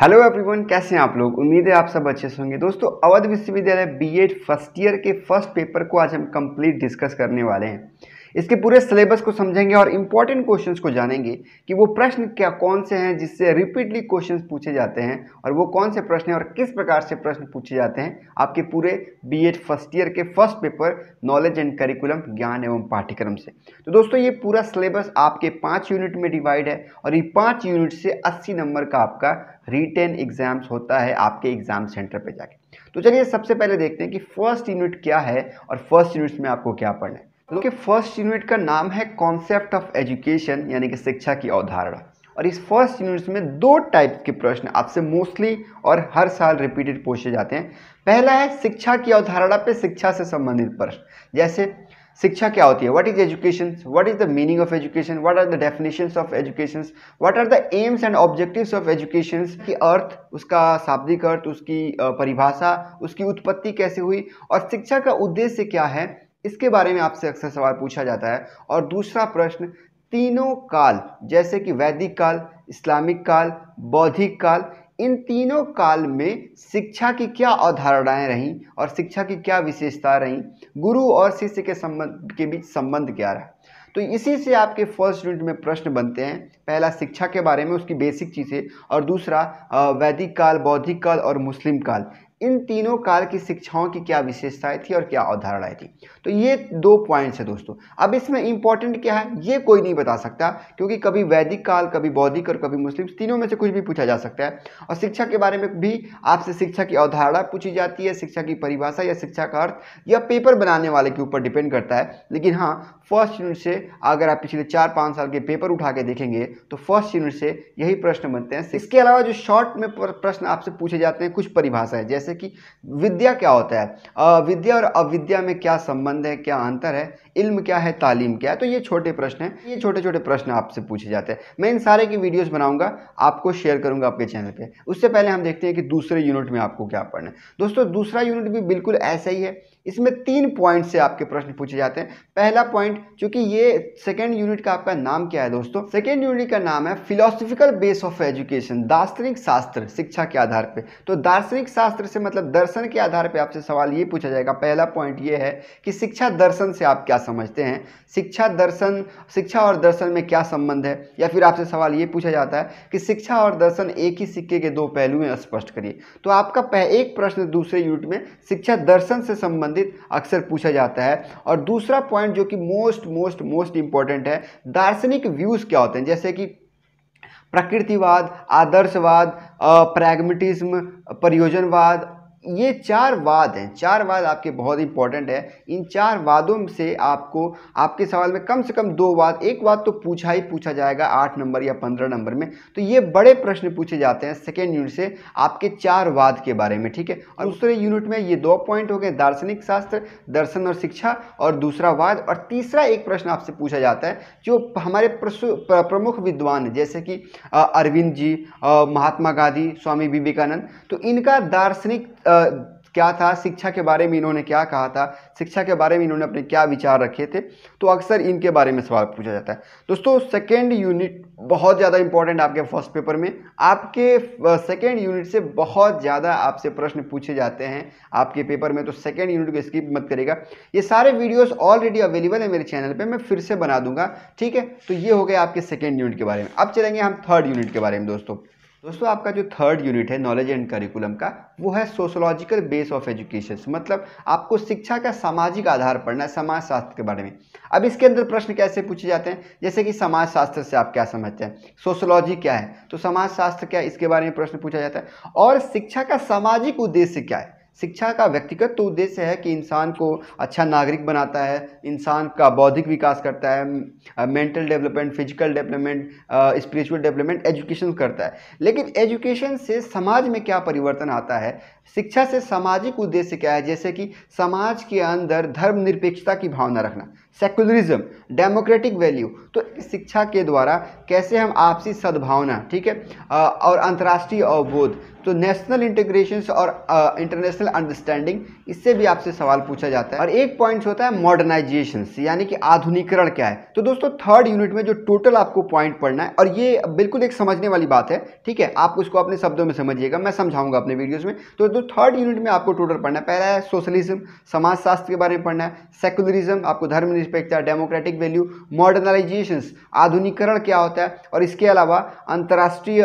hello everyone कैसे हैं आप लोग उम्मीद है आप सब अच्छे से होंगे दोस्तों अवध विश्वविद्यालय बीएड फर्स्ट ईयर के फर्स्ट पेपर को आज हम कंप्लीट डिस्कस करने वाले हैं इसके पूरे सिलेबस को समझेंगे और इम्पॉर्टेंट क्वेश्चंस को जानेंगे कि वो प्रश्न क्या कौन से हैं जिससे रिपीटली क्वेश्चंस पूछे जाते हैं और वो कौन से प्रश्न हैं और किस प्रकार से प्रश्न पूछे जाते हैं आपके पूरे एड फर्स्ट ईयर के first paper knowledge and curriculum ज्ञान एवं पाठ्यक्रम से तो दोस्तों ये पूरा सिलेबस आपके पाँच यूनिट में डिवाइड है और ये पाँच यूनिट से अस्सी नंबर का आपका रिटेन एग्जाम्स होता है आपके एग्जाम सेंटर पर जाके तो चलिए सबसे पहले देखते हैं कि फर्स्ट यूनिट क्या है और फर्स्ट यूनिट्स में आपको क्या पढ़ना है के फर्स्ट यूनिट का नाम है कॉन्सेप्ट ऑफ एजुकेशन यानी कि शिक्षा की अवधारणा और इस फर्स्ट यूनिट में दो टाइप के प्रश्न आपसे मोस्टली और हर साल रिपीटेड पूछे जाते हैं पहला है शिक्षा की अवधारणा पे शिक्षा से संबंधित प्रश्न जैसे शिक्षा क्या होती है what is education what is the meaning of education what are the definition of education what are the aims and objectives of education की अर्थ उसका शाब्दिक अर्थ उसकी परिभाषा उसकी उत्पत्ति कैसे हुई और शिक्षा का उद्देश्य क्या है इसके बारे में आपसे अक्सर सवाल पूछा जाता है और दूसरा प्रश्न तीनों काल जैसे कि वैदिक काल इस्लामिक काल बौद्धिक काल इन तीनों काल में शिक्षा की क्या अवधारणाएं रहीं और शिक्षा की क्या विशेषता रहीं गुरु और शिष्य के संबंध के बीच संबंध क्या रहा तो इसी से आपके फर्स्ट यूनिट में प्रश्न बनते हैं पहला शिक्षा के बारे में उसकी बेसिक चीज़ें और दूसरा वैदिक काल बौद्धिक काल और मुस्लिम काल इन तीनों काल की शिक्षाओं की क्या विशेषताएं थी और क्या अवधारणाएं थी तो ये दो पॉइंट्स हैं दोस्तों अब इसमें इंपॉर्टेंट क्या है ये कोई नहीं बता सकता क्योंकि कभी वैदिक काल कभी बौद्धिक और कभी मुस्लिम तीनों में से कुछ भी पूछा जा सकता है और शिक्षा के बारे में भी आपसे शिक्षा की अवधारणा पूछी जाती है शिक्षा की परिभाषा या शिक्षा का अर्थ या पेपर बनाने वाले के ऊपर डिपेंड करता है लेकिन हाँ फर्स्ट यूनिट से अगर आप पिछले चार पाँच साल के पेपर उठा के देखेंगे तो फर्स्ट यूनिट से यही प्रश्न बनते हैं इसके अलावा जो शॉर्ट में प्रश्न आपसे पूछे जाते हैं कुछ परिभाषाएं जैसे जैसे कि विद्या क्या होता है विद्या और अविद्या में क्या संबंध है क्या अंतर है इल्म क्या है तालीम क्या है तो ये छोटे प्रश्न हैं ये छोटे छोटे प्रश्न आपसे पूछे जाते हैं मैं इन सारे की वीडियोज़ बनाऊंगा आपको शेयर करूंगा आपके चैनल पर उससे पहले हम देखते हैं कि दूसरे यूनिट में आपको क्या पढ़ना है दोस्तों दूसरा यूनिट भी बिल्कुल ऐसा ही है इसमें तीन पॉइंट से आपके प्रश्न पूछे जाते हैं पहला पॉइंट चूंकि ये सेकेंड यूनिट का आपका नाम क्या है दोस्तों सेकेंड यूनिट का नाम है फिलोसफिकल बेस ऑफ एजुकेशन दार्शनिक शास्त्र शिक्षा के आधार पर तो दार्शनिक शास्त्र से मतलब दर्शन के आधार पर आपसे सवाल ये पूछा जाएगा पहला पॉइंट ये है कि शिक्षा दर्शन से आप क्या समझते हैं शिक्षा दर्शन शिक्षा और दर्शन में क्या संबंध है या फिर आपसे सवाल ये पूछा जाता है कि शिक्षा और दर्शन एक ही सिक्के के दो पहलू में स्पष्ट करिए तो आपका एक प्रश्न दूसरे यूनिट में शिक्षा दर्शन से संबंधित संबंधित अक्सर पूछा जाता है और दूसरा पॉइंट जो कि मोस्ट मोस्ट मोस्ट इंपॉर्टेंट है दार्शनिक व्यूज़ क्या होते हैं जैसे कि प्रकृतिवाद आदर्शवाद प्रैग्मेटिज्म परियोजनवाद ये चार वाद हैं चार वाद आपके बहुत इंपॉर्टेंट है इन चार वादों से आपको आपके सवाल में कम से कम दो वाद एक वाद तो पूछा ही पूछा जाएगा आठ नंबर या पंद्रह नंबर में तो ये बड़े प्रश्न पूछे जाते हैं सेकेंड यूनिट से आपके चार वाद के बारे में ठीक है और दूसरे यूनिट में ये दो पॉइंट हो गए दार्शनिक शास्त्र दर्शन और शिक्षा और दूसरा वाद और तीसरा एक प्रश्न आपसे पूछा जाता है जो हमारे प्रमुख विद्वान जैसे कि अरविंद जी महात्मा गांधी स्वामी विवेकानंद तो इनका दार्शनिक क्या था शिक्षा के बारे में इन्होंने क्या कहा था शिक्षा के बारे में इन्होंने अपने क्या विचार रखे थे तो अक्सर इनके बारे में सवाल पूछा जाता है दोस्तों सेकेंड यूनिट बहुत ज़्यादा इंपॉर्टेंट आपके फर्स्ट पेपर में आपके सेकेंड यूनिट से बहुत ज़्यादा आपसे प्रश्न पूछे जाते हैं आपके पेपर में तो सेकेंड यूनिट को स्किप मत करेगा ये सारे वीडियोज ऑलरेडी अवेलेबल है मेरे चैनल पर मैं फिर से बना दूंगा ठीक है तो ये हो गया आपके सेकेंड यूनिट के बारे में अब चलेंगे हम थर्ड यूनिट के बारे में दोस्तों दोस्तों आपका जो थर्ड यूनिट है नॉलेज एंड करिकुलम का वो है सोशोलॉजिकल बेस ऑफ एजुकेशन मतलब आपको शिक्षा का सामाजिक आधार पढ़ना है समाजशास्त्र के बारे में अब इसके अंदर प्रश्न कैसे पूछे जाते हैं जैसे कि समाजशास्त्र से आप क्या समझते हैं सोशोलॉजी क्या है तो समाजशास्त्र क्या है इसके बारे में प्रश्न पूछा जाता है और शिक्षा का सामाजिक उद्देश्य क्या है शिक्षा का व्यक्तिगत तो उद्देश्य है कि इंसान को अच्छा नागरिक बनाता है इंसान का बौद्धिक विकास करता है mental development physical development spiritual development education करता है लेकिन एजुकेशन से समाज में क्या परिवर्तन आता है शिक्षा से सामाजिक उद्देश्य क्या है जैसे कि समाज के अंदर धर्मनिरपेक्षता की भावना रखना सेकुलरिज्म डेमोक्रेटिक वैल्यू तो शिक्षा के द्वारा कैसे हम आपसी सद्भावना ठीक है और अंतर्राष्ट्रीय अवबोध तो नेशनल इंटीग्रेशन और इंटरनेशनल अंडरस्टैंडिंग इससे भी आपसे सवाल पूछा जाता है और एक पॉइंट होता है मॉडर्नाइजेशन यानी कि आधुनिकरण क्या है तो दोस्तों थर्ड यूनिट में जो टोटल आपको पॉइंट पढ़ना है और ये बिल्कुल एक समझने वाली बात है ठीक है आप उसको अपने शब्दों में समझिएगा मैं समझाऊंगा अपने वीडियोज में तो जो थर्ड यूनिट में आपको टोटल पढ़ना है पहला है सोशलिज्म समाजशास्त्र के बारे में पढ़ना है सेकुलरिज्म आपको धर्म रिस्पेक्ट है डेमोक्रेटिक वैल्यू मॉडर्नाइजेशन आधुनिकरण क्या होता है और इसके अलावा अंतर्राष्ट्रीय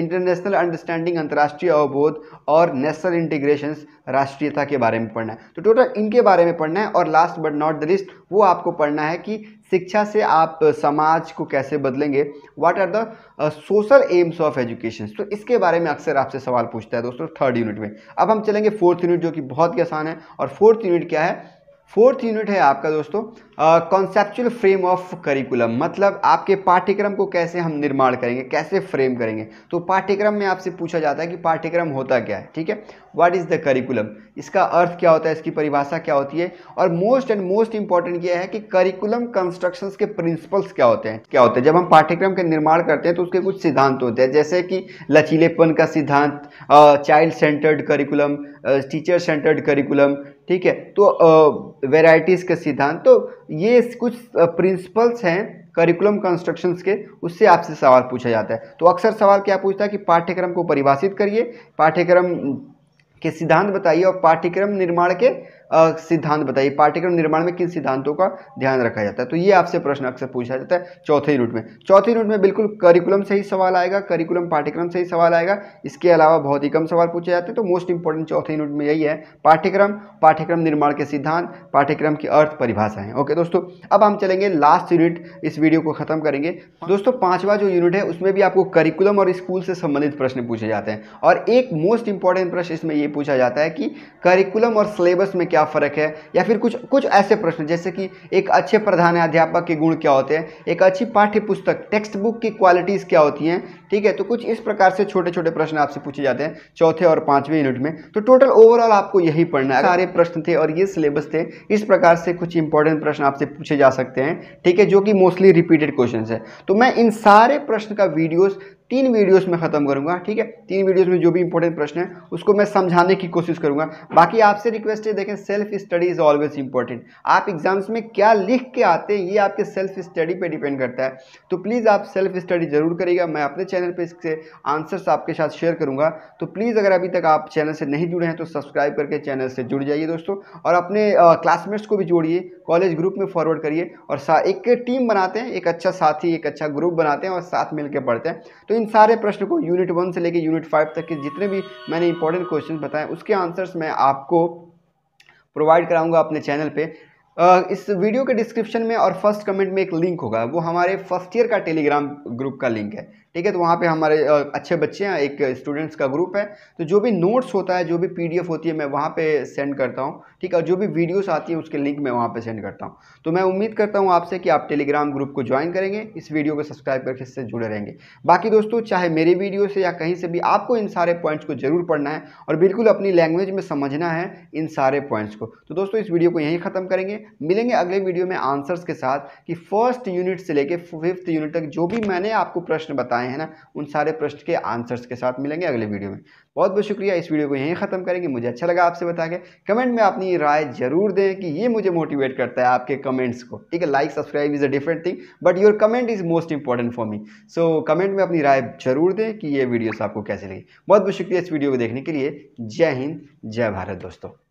इंटरनेशनल अंडरस्टैंडिंग अंतर्राष्ट्रीय अवबोध और नेशनल इंटीग्रेशन राष्ट्रीयता के बारे में पढ़ना है तो टोटल इनके बारे में पढ़ना है और last but not the least वो आपको पढ़ना है कि शिक्षा से आप समाज को कैसे बदलेंगे what are the social aims of education तो इसके बारे में अक्सर आपसे सवाल पूछता है दोस्तों थर्ड यूनिट में अब हम चलेंगे फोर्थ यूनिट जो कि बहुत ही आसान है और फोर्थ यूनिट क्या है फोर्थ यूनिट है आपका दोस्तों कॉन्सेप्चुअल फ्रेम ऑफ करिकुलम मतलब आपके पाठ्यक्रम को कैसे हम निर्माण करेंगे कैसे फ्रेम करेंगे तो पाठ्यक्रम में आपसे पूछा जाता है कि पाठ्यक्रम होता क्या है ठीक है व्हाट इज़ द करिकुलम इसका अर्थ क्या होता है इसकी परिभाषा क्या होती है और मोस्ट एंड मोस्ट इंपॉर्टेंट यह है कि करिकुलम कंस्ट्रक्शंस के प्रिंसिपल्स क्या होते हैं क्या होते हैं जब हम पाठ्यक्रम के निर्माण करते हैं तो उसके कुछ सिद्धांत होते हैं जैसे कि लचीलेपन का सिद्धांत child centred curriculum teacher centred curriculum ठीक है तो वेराइटीज़ का सिद्धांत तो ये कुछ प्रिंसिपल्स हैं करिकुलम कंस्ट्रक्शंस के उससे आपसे सवाल पूछा जाता है तो अक्सर सवाल क्या पूछता है कि पाठ्यक्रम को परिभाषित करिए पाठ्यक्रम के सिद्धांत बताइए और पाठ्यक्रम निर्माण के सिद्धांत बताइए पाठ्यक्रम निर्माण में किन सिद्धांतों का ध्यान रखा जाता है तो ये आपसे प्रश्न अक्सर पूछा जाता है चौथे यूनिट में चौथे यूनिट में बिल्कुल करिकुलम से ही सवाल आएगा करिकुलम पाठ्यक्रम से ही सवाल आएगा इसके अलावा बहुत ही कम सवाल पूछे जाते हैं तो मोस्ट इंपॉर्टेंट चौथे यूनिट में यही है पाठ्यक्रम पाठ्यक्रम निर्माण के सिद्धांत पाठ्यक्रम की अर्थ परिभाषा है ओके दोस्तों अब हम चलेंगे लास्ट यूनिट इस वीडियो को खत्म करेंगे दोस्तों पांचवा जो यूनिट है उसमें भी आपको करिकुलम और स्कूल से संबंधित प्रश्न पूछे जाते हैं और एक मोस्ट इंपॉर्टेंट प्रश्न इसमें यह पूछा जाता है कि करिकुलम और सिलेबस में क्या क्या फ़र्क है या फिर कुछ कुछ ऐसे प्रश्न जैसे कि एक अच्छे प्रधान अध्यापक के गुण क्या होते हैं एक अच्छी पाठ्य पुस्तक टेक्स्ट बुक की क्वालिटीज़ क्या होती हैं ठीक है तो कुछ इस प्रकार से छोटे छोटे प्रश्न आपसे पूछे जाते हैं चौथे और पांचवें यूनिट में तो टोटल ओवरऑल आपको यही पढ़ना है सारे प्रश्न थे और ये सिलेबस थे इस प्रकार से कुछ इंपॉर्टेंट प्रश्न आपसे पूछे जा सकते हैं ठीक है जो कि मोस्टली रिपीटेड क्वेश्चन है तो मैं इन सारे प्रश्न का वीडियोज़ तीन वीडियोस में ख़त्म करूंगा ठीक है तीन वीडियोस में जो भी इंपॉर्टेंट प्रश्न है उसको मैं समझाने की कोशिश करूंगा बाकी आपसे रिक्वेस्ट है देखें self study is always important आप एग्जाम्स में क्या लिख के आते हैं ये आपके सेल्फ स्टडी पे डिपेंड करता है तो प्लीज़ आप सेल्फ स्टडी जरूर करिएगा मैं अपने चैनल चैनल पे इसके आंसर्स आपके साथ शेयर करूंगा तो प्लीज़ अगर अभी तक आप चैनल से नहीं जुड़े हैं तो सब्सक्राइब करके चैनल से जुड़ जाइए दोस्तों और अपने क्लासमेट्स को भी जोड़िए कॉलेज ग्रुप में फॉरवर्ड करिए और एक टीम बनाते हैं एक अच्छा साथी एक अच्छा ग्रुप बनाते हैं और साथ मिल पढ़ते हैं तो इन सारे प्रश्न को यूनिट वन से लेकर यूनिट फाइव तक के जितने भी मैंने इंपॉर्टेंट क्वेश्चन बताए उसके आंसर्स मैं आपको प्रोवाइड कराऊंगा अपने चैनल पे इस वीडियो के डिस्क्रिप्शन में और फर्स्ट कमेंट में एक लिंक होगा वो हमारे फर्स्ट ईयर का टेलीग्राम ग्रुप का लिंक है ठीक है तो वहाँ पे हमारे अच्छे बच्चे हैं एक स्टूडेंट्स का ग्रुप है तो जो भी नोट्स होता है जो भी पीडीएफ होती है मैं वहाँ पे सेंड करता हूँ ठीक है और जो भी वीडियोस आती है उसके लिंक मैं वहाँ पे सेंड करता हूँ तो मैं उम्मीद करता हूँ आपसे कि आप टेलीग्राम ग्रुप को ज्वाइन करेंगे इस वीडियो को सब्सक्राइब करके इससे जुड़े रहेंगे बाकी दोस्तों चाहे मेरे वीडियो से या कहीं से भी आपको इन सारे पॉइंट्स को जरूर पढ़ना है और बिल्कुल अपनी लैंग्वेज में समझना है इन सारे पॉइंट्स को तो दोस्तों इस वीडियो को यहीं ख़त्म करेंगे मिलेंगे अगले वीडियो में आंसर्स के साथ कि फर्स्ट यूनिट से लेकर फिफ्थ यूनिट तक जो भी मैंने आपको प्रश्न बताया बताए हैं ना उन सारे प्रश्न के आंसर्स के साथ मिलेंगे अगले वीडियो में बहुत बहुत शुक्रिया इस वीडियो को यहीं ख़त्म करेंगे मुझे अच्छा लगा आपसे बता के कमेंट में अपनी राय जरूर दें कि ये मुझे मोटिवेट करता है आपके कमेंट्स को ठीक है like subscribe is a different thing but your comment is most important for me so comment में अपनी राय जरूर दें कि ये वीडियोस आपको कैसे लगे बहुत बहुत शुक्रिया इस वीडियो को देखने के लिए जय हिंद जय भारत दोस्तों